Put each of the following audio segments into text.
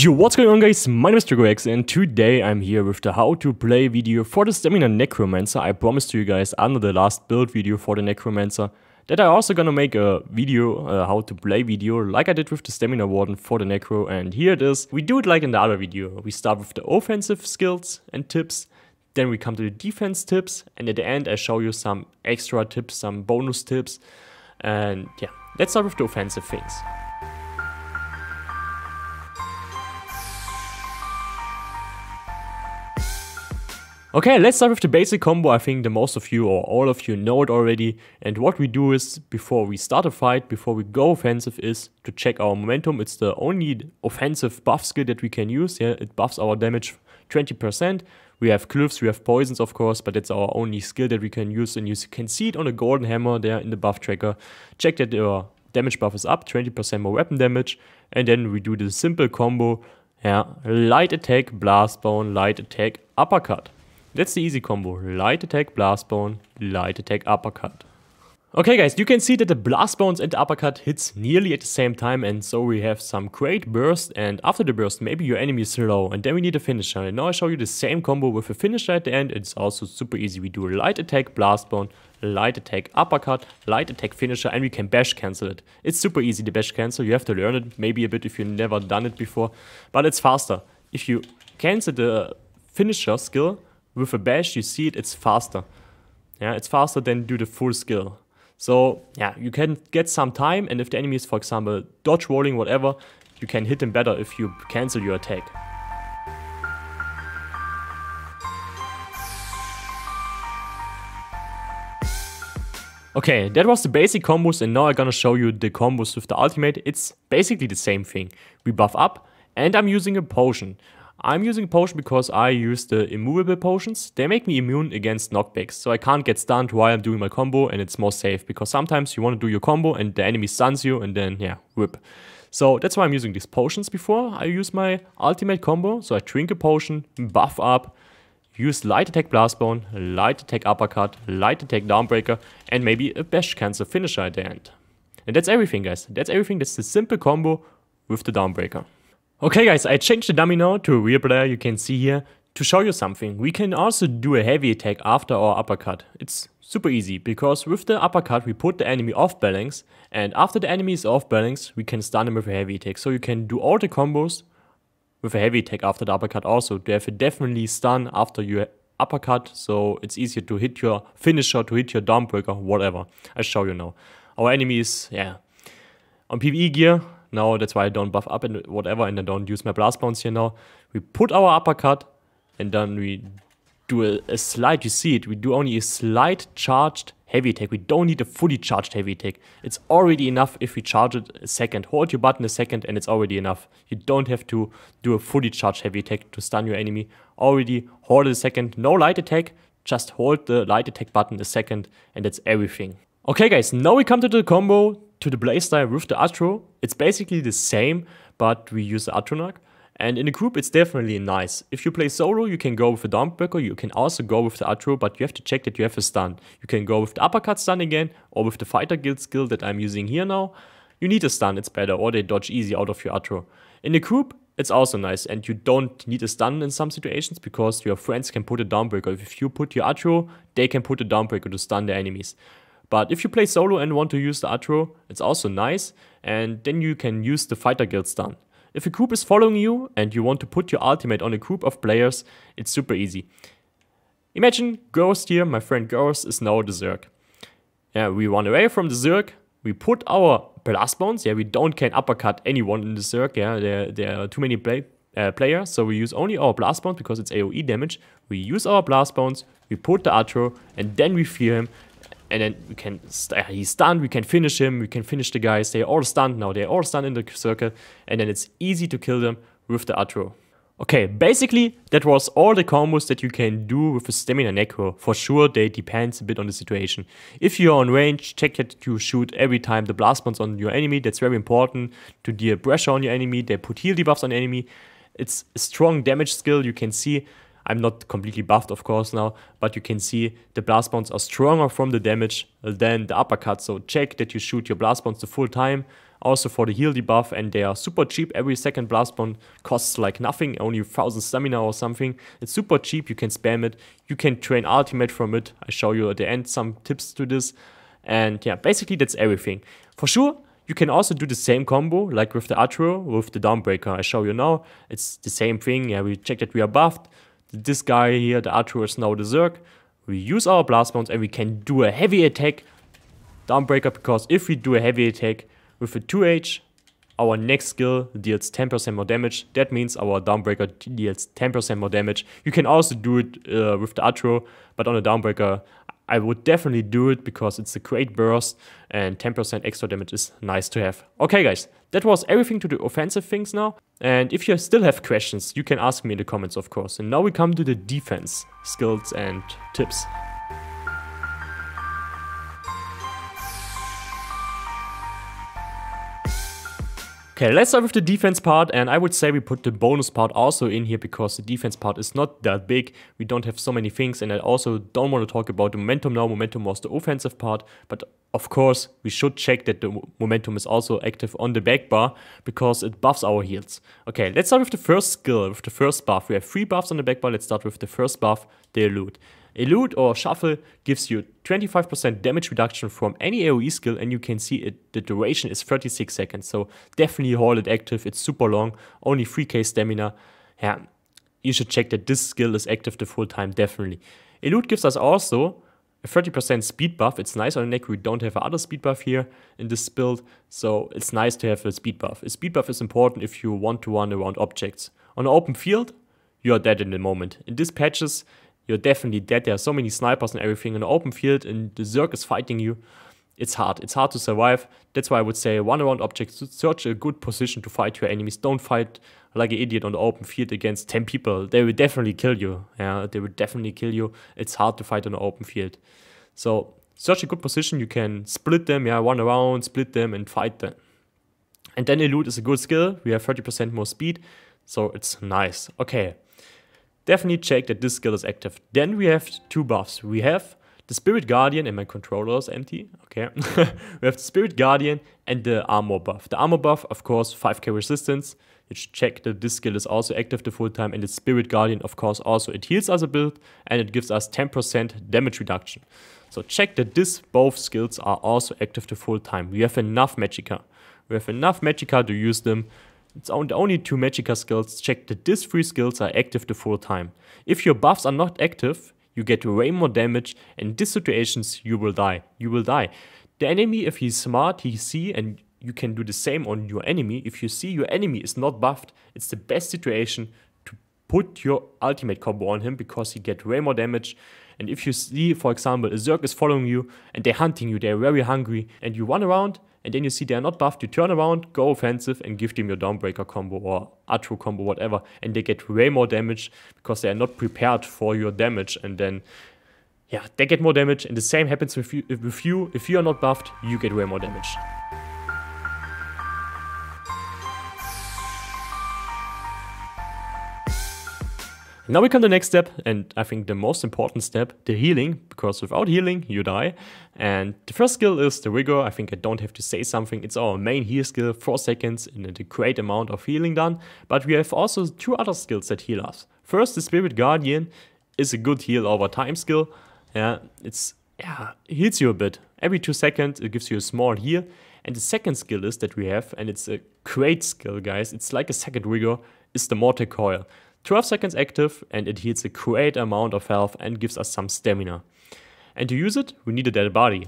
Yo, what's going on guys? My name is TrigoX and today I'm here with the how to play video for the Stamina Necromancer. I promised to you guys under the last build video for the Necromancer that I'm also gonna make a video, a how to play video, like I did with the Stamina Warden for the Necro and here it is. We do it like in the other video. We start with the offensive skills and tips, then we come to the defense tips and at the end I show you some extra tips, some bonus tips and yeah, let's start with the offensive things. Okay, let's start with the basic combo. I think the most of you or all of you know it already. And what we do is, before we start a fight, before we go offensive, is to check our momentum. It's the only offensive buff skill that we can use. Yeah, it buffs our damage 20%. We have cliffs, we have poisons, of course, but it's our only skill that we can use. And you can see it on the golden hammer there in the buff tracker. Check that your damage buff is up, 20% more weapon damage. And then we do the simple combo. Yeah, light attack, blast bone, light attack, uppercut. That's the easy combo. Light attack, blast bone, light attack, uppercut. Okay guys, you can see that the Blast Bones and the Uppercut hits nearly at the same time and so we have some great burst and after the burst maybe your enemy is low and then we need a finisher and now I show you the same combo with a finisher at the end, it's also super easy. We do light attack, blast bone, light attack, uppercut, light attack, finisher and we can bash cancel it. It's super easy to bash cancel, you have to learn it maybe a bit if you've never done it before, but it's faster. If you cancel the finisher skill with a bash, you see it, it's faster. Yeah, it's faster than do the full skill. So yeah, you can get some time and if the enemy is for example dodge rolling whatever, you can hit them better if you cancel your attack. Okay, that was the basic combos and now I'm gonna show you the combos with the ultimate. It's basically the same thing. We buff up and I'm using a potion. I'm using potion because I use the immovable potions. They make me immune against knockbacks, so I can't get stunned while I'm doing my combo and it's more safe because sometimes you want to do your combo and the enemy stuns you and then, yeah, whip. So that's why I'm using these potions before I use my ultimate combo. So I drink a potion, buff up, use light attack blastbone, light attack uppercut, light attack downbreaker, and maybe a bash cancel finisher at the end. And that's everything guys, that's everything, that's the simple combo with the downbreaker. Okay guys, I changed the dummy now to a real player you can see here to show you something. We can also do a heavy attack after our uppercut. It's super easy because with the uppercut we put the enemy off balance and after the enemy is off balance we can stun him with a heavy attack. So you can do all the combos with a heavy attack after the uppercut also They have a definitely stun after your uppercut so it's easier to hit your finisher, to hit your downbreaker, whatever. I show you now. Our enemy is, yeah, on PvE gear now that's why I don't buff up and whatever, and I don't use my blast bounce here now. We put our uppercut, and then we do a, a slight, you see it, we do only a slight charged heavy attack. We don't need a fully charged heavy attack. It's already enough if we charge it a second. Hold your button a second and it's already enough. You don't have to do a fully charged heavy attack to stun your enemy. Already hold it a second. No light attack. Just hold the light attack button a second and that's everything. Okay guys, now we come to the combo to the play style with the Atro, it's basically the same, but we use the Atronach. And in a group, it's definitely nice. If you play solo, you can go with a downbreaker. you can also go with the Atro, but you have to check that you have a stun. You can go with the Uppercut stun again, or with the Fighter Guild skill that I'm using here now. You need a stun, it's better, or they dodge easy out of your Atro. In a group, it's also nice, and you don't need a stun in some situations, because your friends can put a downbreaker. If you put your Atro, they can put a downbreaker to stun their enemies. But if you play solo and want to use the Atro, it's also nice, and then you can use the fighter guild stun. If a group is following you and you want to put your ultimate on a group of players, it's super easy. Imagine Ghost here, my friend Ghost, is now the Zerg. Yeah, we run away from the Zerg, we put our blast bones, yeah, we don't can uppercut anyone in the Zerg, yeah, there, there are too many play, uh, players, so we use only our blast bones because it's AoE damage. We use our blast bones, we put the Atro, and then we fear him, and then we can st- uh, he's stunned. We can finish him. We can finish the guys. They're all stunned now. They're all stunned in the circle, and then it's easy to kill them with the Atro. Okay, basically that was all the combos that you can do with a Stamina Necro. For sure, they depends a bit on the situation. If you're on range, check that you shoot every time the blast bombs on your enemy. That's very important to deal pressure on your enemy. They put heal debuffs on enemy. It's a strong damage skill. You can see I'm not completely buffed, of course, now, but you can see the blast bounds are stronger from the damage than the uppercut. So check that you shoot your blast bounds the full time. Also for the heal debuff, and they are super cheap. Every second blast bond costs like nothing, only 1000 stamina or something. It's super cheap, you can spam it. You can train ultimate from it. I show you at the end some tips to this. And yeah, basically that's everything. For sure, you can also do the same combo, like with the Atro, with the Downbreaker. I show you now. It's the same thing. Yeah, we check that we are buffed this guy here, the is now the Zerg. We use our Blast Bounce and we can do a heavy attack. Downbreaker, because if we do a heavy attack with a 2H, our next skill deals 10% more damage. That means our Downbreaker deals 10% more damage. You can also do it uh, with the Atro, but on the Downbreaker, I would definitely do it because it's a great burst and 10% extra damage is nice to have. Okay guys, that was everything to the offensive things now. And if you still have questions, you can ask me in the comments of course. And now we come to the defense skills and tips. Okay, let's start with the defense part, and I would say we put the bonus part also in here because the defense part is not that big. We don't have so many things, and I also don't want to talk about the momentum now. Momentum was the offensive part, but of course, we should check that the momentum is also active on the back bar because it buffs our heals. Okay, let's start with the first skill, with the first buff. We have three buffs on the back bar. Let's start with the first buff, the Elude. Elude or Shuffle gives you 25% damage reduction from any AoE skill and you can see it the duration is 36 seconds. So definitely hold it active, it's super long, only 3k stamina. Yeah, you should check that this skill is active the full time, definitely. Elude gives us also a 30% speed buff. It's nice on the neck, we don't have another speed buff here in this build, so it's nice to have a speed buff. A speed buff is important if you want to run around objects. On an open field, you are dead in the moment. In these patches, you're definitely dead. There are so many snipers and everything in the open field, and the Zerg is fighting you. It's hard. It's hard to survive. That's why I would say one around objects, search a good position to fight your enemies. Don't fight like an idiot on the open field against 10 people. They will definitely kill you. Yeah, they will definitely kill you. It's hard to fight on the open field. So search a good position. You can split them. Yeah, one around, split them and fight them. And then elude is a good skill. We have 30% more speed. So it's nice. Okay definitely check that this skill is active. Then we have two buffs. We have the Spirit Guardian, and my controller is empty, okay. we have the Spirit Guardian and the Armor buff. The Armor buff, of course, 5k resistance. You should check that this skill is also active the full time, and the Spirit Guardian, of course, also it heals us a build, and it gives us 10% damage reduction. So check that this both skills are also active the full time. We have enough Magicka. We have enough Magicka to use them it's only two Magicka skills. Check that these three skills are active the full time. If your buffs are not active, you get way more damage. In these situations, you will die. You will die. The enemy, if he's smart, he see and you can do the same on your enemy. If you see your enemy is not buffed, it's the best situation to put your ultimate combo on him because he get way more damage. And if you see, for example, a Zerg is following you and they're hunting you, they're very hungry, and you run around and then you see they're not buffed, you turn around, go offensive, and give them your Downbreaker combo or Atro combo, whatever, and they get way more damage because they are not prepared for your damage, and then yeah, they get more damage, and the same happens with you. If you, if you are not buffed, you get way more damage. Now we come to the next step, and I think the most important step, the healing, because without healing, you die. And the first skill is the Rigor, I think I don't have to say something, it's our main heal skill, 4 seconds and a great amount of healing done. But we have also two other skills that heal us. First, the Spirit Guardian is a good heal over time skill. Yeah, it's yeah, heals you a bit. Every 2 seconds it gives you a small heal. And the second skill is that we have, and it's a great skill guys, it's like a second Rigor, is the Mortal Coil. 12 seconds active and it heals a great amount of health and gives us some stamina. And to use it, we need a dead body.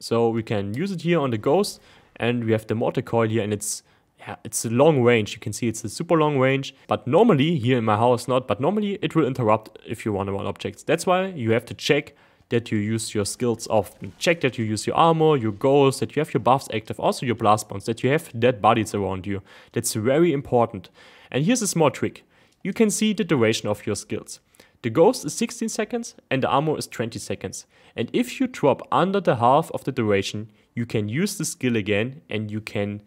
So we can use it here on the ghost and we have the mortar coil here and it's yeah, it's a long range. You can see it's a super long range, but normally here in my house not, but normally it will interrupt if you want to run objects. That's why you have to check that you use your skills often. Check that you use your armor, your goals, that you have your buffs active, also your blast bonds, that you have dead bodies around you. That's very important. And here's a small trick you can see the duration of your skills. The ghost is 16 seconds and the armor is 20 seconds. And if you drop under the half of the duration, you can use the skill again and you can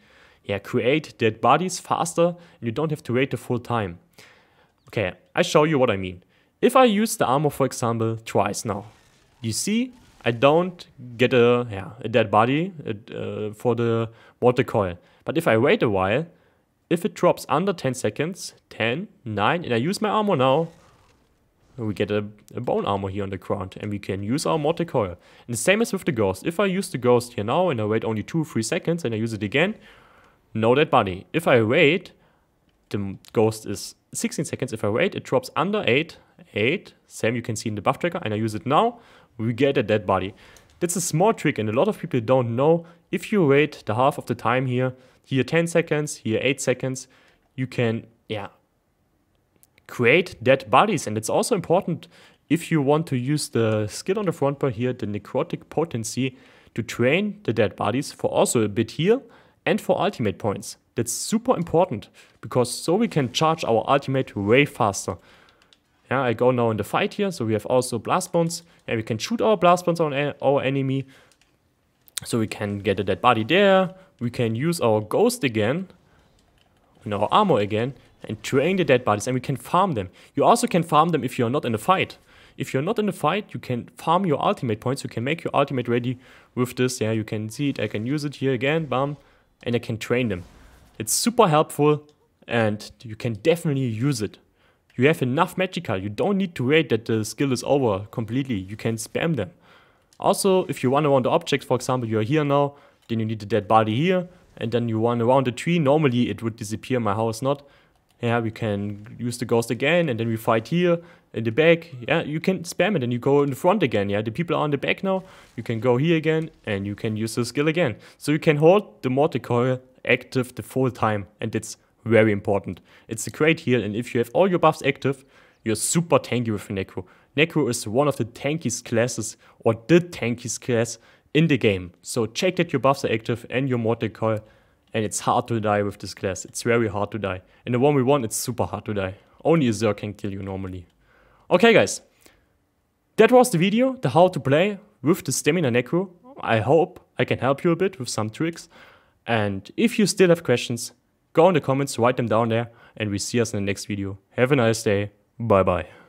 yeah, create dead bodies faster and you don't have to wait the full time. Okay, I show you what I mean. If I use the armor, for example, twice now, you see I don't get a, yeah, a dead body uh, uh for the water coil. But if I wait a while, if it drops under 10 seconds, 10, 9, and I use my armor now, we get a, a, bone armor here on the ground and we can use our mortar coil. And the same as with the ghost. If I use the ghost here now and I wait only 2-3 seconds and I use it again, no dead body. If I wait, the ghost is 16 seconds. If I wait, it drops under 8, 8, same you can see in the buff tracker, and I use it now, we get a dead body. That's a small trick and a lot of people don't know. If you wait the half of the time here, here 10 seconds, here 8 seconds. You can, yeah, create dead bodies. And it's also important if you want to use the skill on the front bar here, the necrotic potency, to train the dead bodies for also a bit heal and for ultimate points. That's super important because so we can charge our ultimate way faster. Yeah, I go now in the fight here, so we have also blast bones, and we can shoot our blast bones on our enemy, so we can get a dead body there, we can use our ghost again, and our armor again, and train the dead bodies, and we can farm them. You also can farm them if you're not in a fight. If you're not in a fight, you can farm your ultimate points. You can make your ultimate ready with this. Yeah, you can see it. I can use it here again, bam, and I can train them. It's super helpful, and you can definitely use it. You have enough magical. You don't need to wait that the skill is over completely. You can spam them. Also, if you run around the objects, for example, you are here now, then you need a dead body here, and then you run around the tree. Normally it would disappear, my house not. Yeah, we can use the ghost again, and then we fight here, in the back. Yeah, you can spam it and you go in the front again. Yeah, the people are in the back now. You can go here again and you can use the skill again. So you can hold the Morticoil active the full time and it's very important. It's a great heal and if you have all your buffs active, you're super tanky with Necro. Necro is one of the tankiest classes or the tankiest class in the game. So check that your buffs are active and your mortal coil. And it's hard to die with this class. It's very hard to die. In the 1v1, it's super hard to die. Only a Zerg can kill you normally. Okay, guys. That was the video, the how to play with the Stamina Necro. I hope I can help you a bit with some tricks. And if you still have questions, go in the comments, write them down there, and we see us in the next video. Have a nice day. Bye-bye.